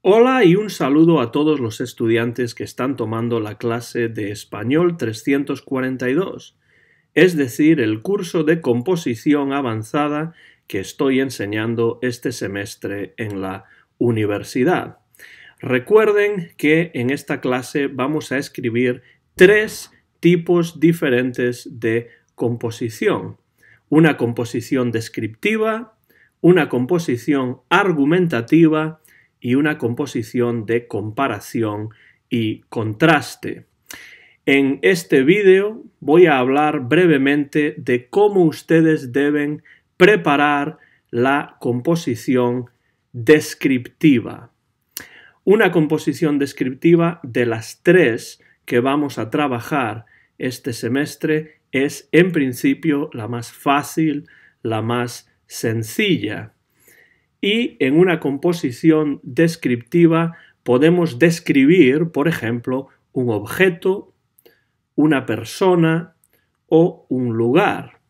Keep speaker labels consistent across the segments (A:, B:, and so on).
A: Hola y un saludo a todos los estudiantes que están tomando la clase de Español 342, es decir, el curso de composición avanzada que estoy enseñando este semestre en la universidad. Recuerden que en esta clase vamos a escribir tres tipos diferentes de composición. Una composición descriptiva, una composición argumentativa y una composición de comparación y contraste. En este vídeo voy a hablar brevemente de cómo ustedes deben preparar la composición descriptiva. Una composición descriptiva de las tres que vamos a trabajar este semestre es en principio la más fácil, la más sencilla y en una composición descriptiva podemos describir, por ejemplo, un objeto, una persona o un lugar.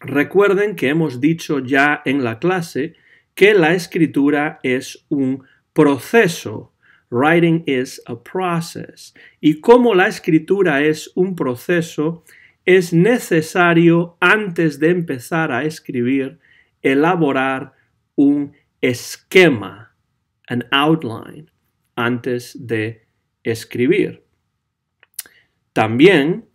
A: Recuerden que hemos dicho ya en la clase que la escritura es un proceso. Writing is a process. Y como la escritura es un proceso, es necesario antes de empezar a escribir elaborar un esquema, an outline, antes de escribir. También,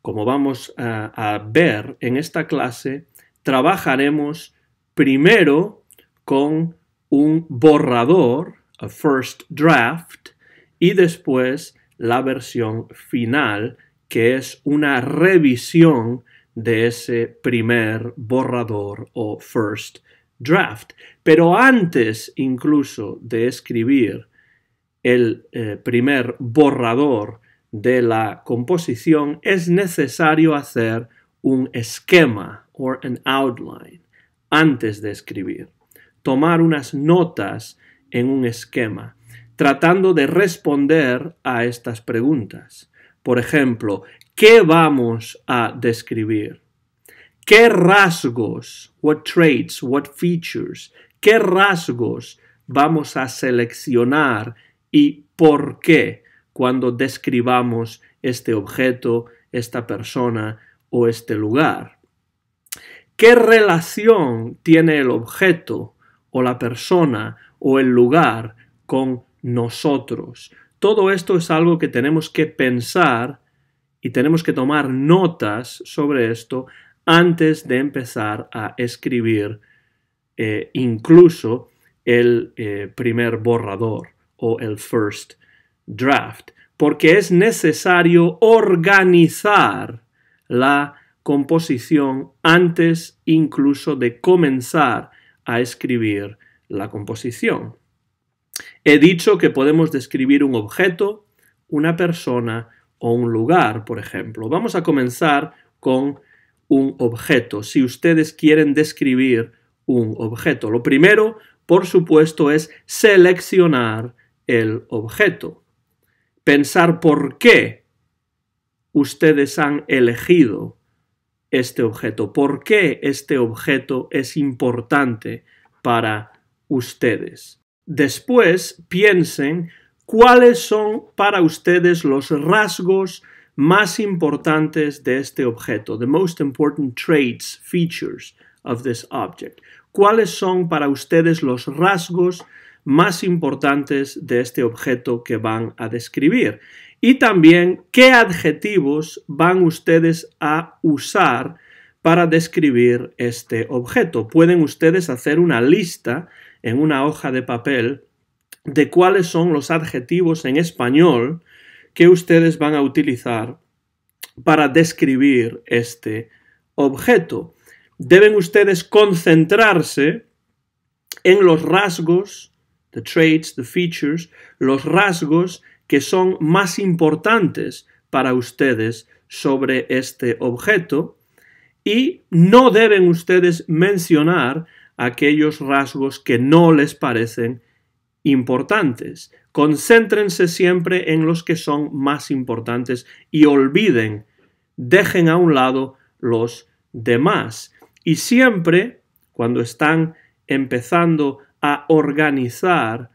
A: como vamos a, ver en esta clase, trabajaremos primero con un borrador, a first draft, y después la versión final, que es una revisión de ese primer borrador o first draft draft. Pero antes incluso de escribir el eh, primer borrador de la composición, es necesario hacer un esquema o an outline antes de escribir. Tomar unas notas en un esquema, tratando de responder a estas preguntas. Por ejemplo, ¿qué vamos a describir? ¿Qué rasgos? What traits? What features? ¿Qué rasgos vamos a seleccionar y por qué cuando describamos este objeto, esta persona o este lugar? ¿Qué relación tiene el objeto o la persona o el lugar con nosotros? Todo esto es algo que tenemos que pensar y tenemos que tomar notas sobre esto antes de empezar a escribir eh, incluso el eh, primer borrador o el first draft, porque es necesario organizar la composición antes incluso de comenzar a escribir la composición. He dicho que podemos describir un objeto, una persona o un lugar, por ejemplo. Vamos a comenzar con un objeto, si ustedes quieren describir un objeto. Lo primero, por supuesto, es seleccionar el objeto. Pensar por qué ustedes han elegido este objeto, por qué este objeto es importante para ustedes. Después piensen cuáles son para ustedes los rasgos más importantes de este objeto, the most important traits, features of this object. ¿Cuáles son para ustedes los rasgos más importantes de este objeto que van a describir? Y también, ¿qué adjetivos van ustedes a usar para describir este objeto? Pueden ustedes hacer una lista en una hoja de papel de cuáles son los adjetivos en español que ustedes van a utilizar para describir este objeto. Deben ustedes concentrarse en los rasgos, the traits, the features, los rasgos que son más importantes para ustedes sobre este objeto y no deben ustedes mencionar aquellos rasgos que no les parecen importantes. Concéntrense siempre en los que son más importantes y olviden, dejen a un lado los demás. Y siempre, cuando están empezando a organizar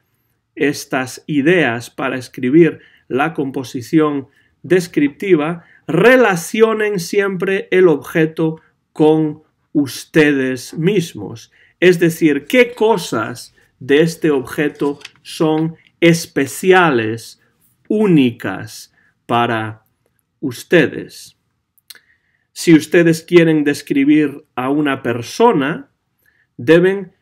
A: estas ideas para escribir la composición descriptiva, relacionen siempre el objeto con ustedes mismos. Es decir, qué cosas de este objeto son especiales, únicas para ustedes. Si ustedes quieren describir a una persona, deben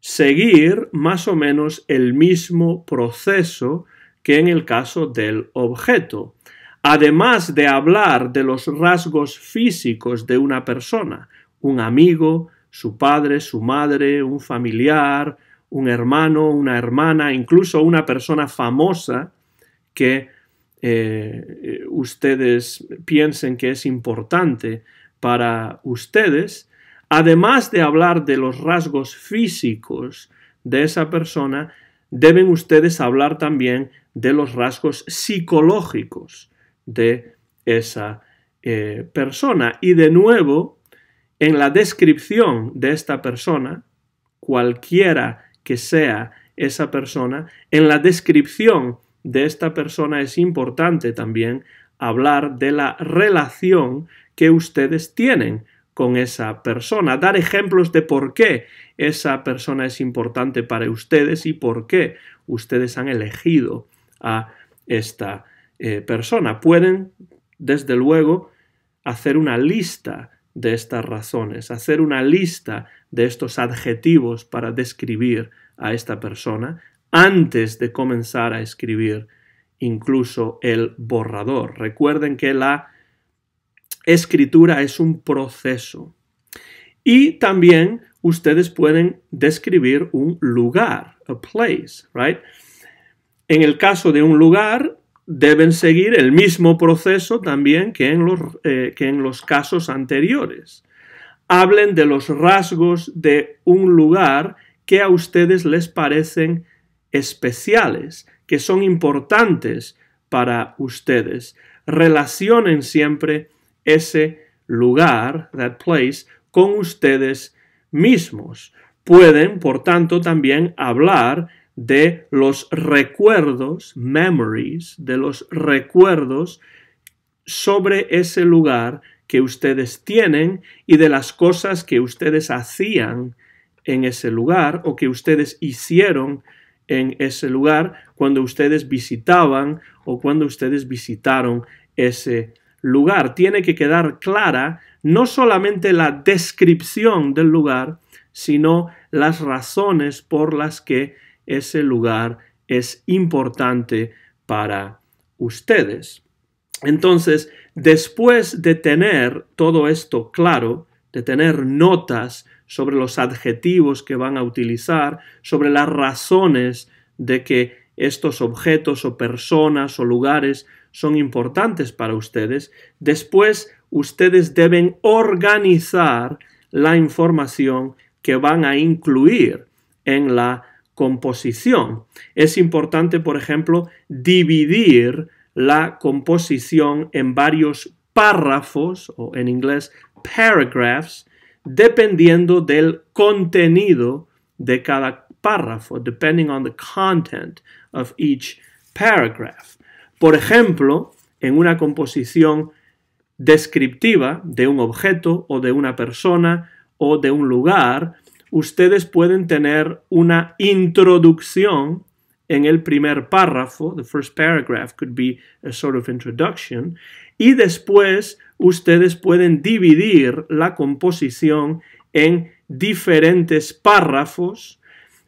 A: seguir más o menos el mismo proceso que en el caso del objeto. Además de hablar de los rasgos físicos de una persona, un amigo, su padre, su madre, un familiar, un hermano, una hermana, incluso una persona famosa que eh, eh, ustedes piensen que es importante para ustedes, además de hablar de los rasgos físicos de esa persona, deben ustedes hablar también de los rasgos psicológicos de esa eh, persona. Y de nuevo, en la descripción de esta persona, cualquiera que sea esa persona, en la descripción de esta persona es importante también hablar de la relación que ustedes tienen con esa persona, dar ejemplos de por qué esa persona es importante para ustedes y por qué ustedes han elegido a esta eh, persona. Pueden, desde luego, hacer una lista de estas razones, hacer una lista de estos adjetivos para describir a esta persona antes de comenzar a escribir incluso el borrador. Recuerden que la escritura es un proceso. Y también ustedes pueden describir un lugar, a place, right? En el caso de un lugar, deben seguir el mismo proceso también que en los, eh, que en los casos anteriores. Hablen de los rasgos de un lugar que a ustedes les parecen especiales, que son importantes para ustedes. Relacionen siempre ese lugar, that place, con ustedes mismos. Pueden, por tanto, también hablar de los recuerdos, memories, de los recuerdos sobre ese lugar que ustedes tienen y de las cosas que ustedes hacían en ese lugar o que ustedes hicieron en ese lugar cuando ustedes visitaban o cuando ustedes visitaron ese lugar. Tiene que quedar clara no solamente la descripción del lugar, sino las razones por las que ese lugar es importante para ustedes. Entonces, después de tener todo esto claro, de tener notas sobre los adjetivos que van a utilizar, sobre las razones de que estos objetos o personas o lugares son importantes para ustedes, después ustedes deben organizar la información que van a incluir en la composición. Es importante, por ejemplo, dividir la composición en varios párrafos o en inglés paragraphs, dependiendo del contenido de cada párrafo, depending on the content of each paragraph. Por ejemplo, en una composición descriptiva de un objeto o de una persona o de un lugar, ustedes pueden tener una introducción en el primer párrafo, the first paragraph could be a sort of introduction, y después ustedes pueden dividir la composición en diferentes párrafos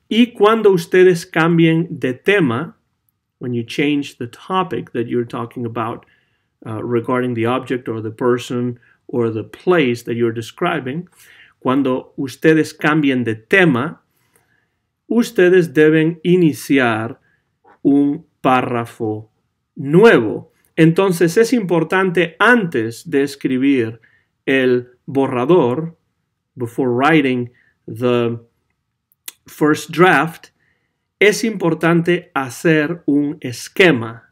A: y cuando ustedes cambien de tema, when you change the topic that you're talking about uh, regarding the object or the person or the place that you're describing, cuando ustedes cambien de tema, ustedes deben iniciar un párrafo nuevo. Entonces es importante antes de escribir el borrador, before writing the first draft, es importante hacer un esquema,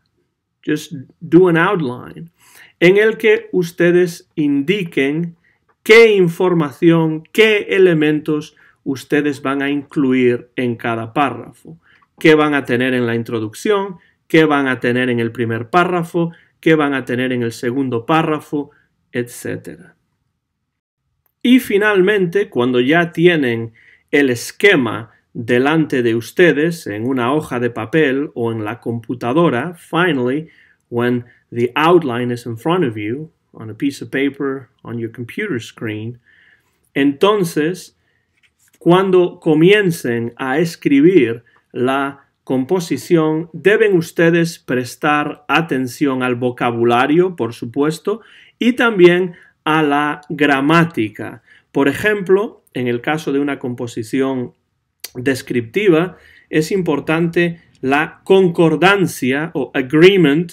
A: just do an outline, en el que ustedes indiquen qué información, qué elementos ustedes van a incluir en cada párrafo, qué van a tener en la introducción, qué van a tener en el primer párrafo, qué van a tener en el segundo párrafo, etc. Y finalmente, cuando ya tienen el esquema delante de ustedes en una hoja de papel o en la computadora, finally, when the outline is in front of you, on a piece of paper, on your computer screen. Entonces, cuando comiencen a escribir la composición, deben ustedes prestar atención al vocabulario, por supuesto, y también a la gramática. Por ejemplo, en el caso de una composición descriptiva, es importante la concordancia o agreement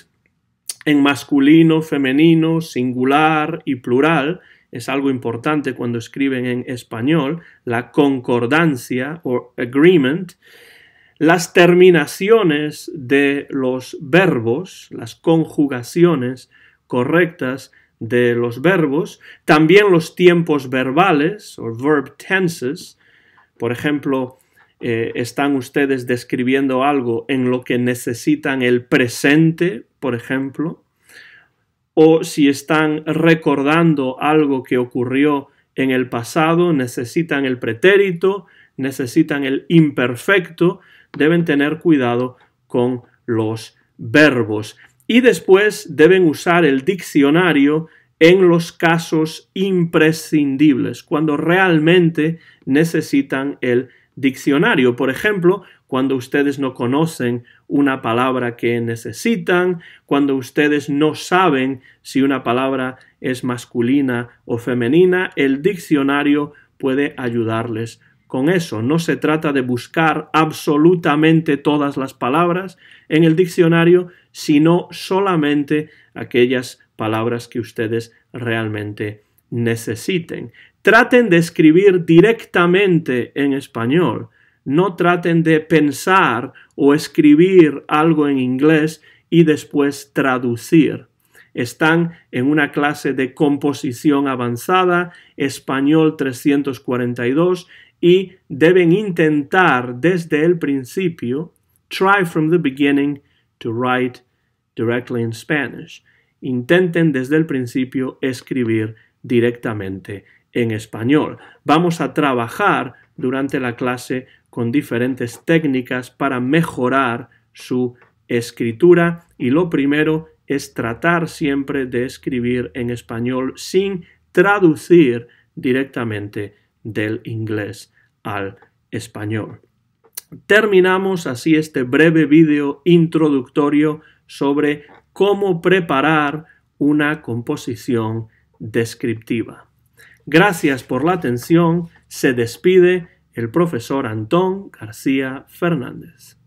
A: en masculino, femenino, singular y plural, es algo importante cuando escriben en español, la concordancia o agreement, las terminaciones de los verbos, las conjugaciones correctas de los verbos, también los tiempos verbales o verb tenses, por ejemplo, eh, están ustedes describiendo algo en lo que necesitan el presente por ejemplo, o si están recordando algo que ocurrió en el pasado, necesitan el pretérito, necesitan el imperfecto, deben tener cuidado con los verbos. Y después deben usar el diccionario en los casos imprescindibles, cuando realmente necesitan el diccionario. Por ejemplo, cuando ustedes no conocen una palabra que necesitan, cuando ustedes no saben si una palabra es masculina o femenina, el diccionario puede ayudarles con eso. No se trata de buscar absolutamente todas las palabras en el diccionario, sino solamente aquellas palabras que ustedes realmente necesiten. Traten de escribir directamente en español no traten de pensar o escribir algo en inglés y después traducir. Están en una clase de composición avanzada, español 342, y deben intentar desde el principio, try from the beginning to write directly in Spanish. Intenten desde el principio escribir directamente en español. Vamos a trabajar durante la clase con diferentes técnicas para mejorar su escritura y lo primero es tratar siempre de escribir en español sin traducir directamente del inglés al español. Terminamos así este breve vídeo introductorio sobre cómo preparar una composición descriptiva. Gracias por la atención se despide el profesor Antón García Fernández.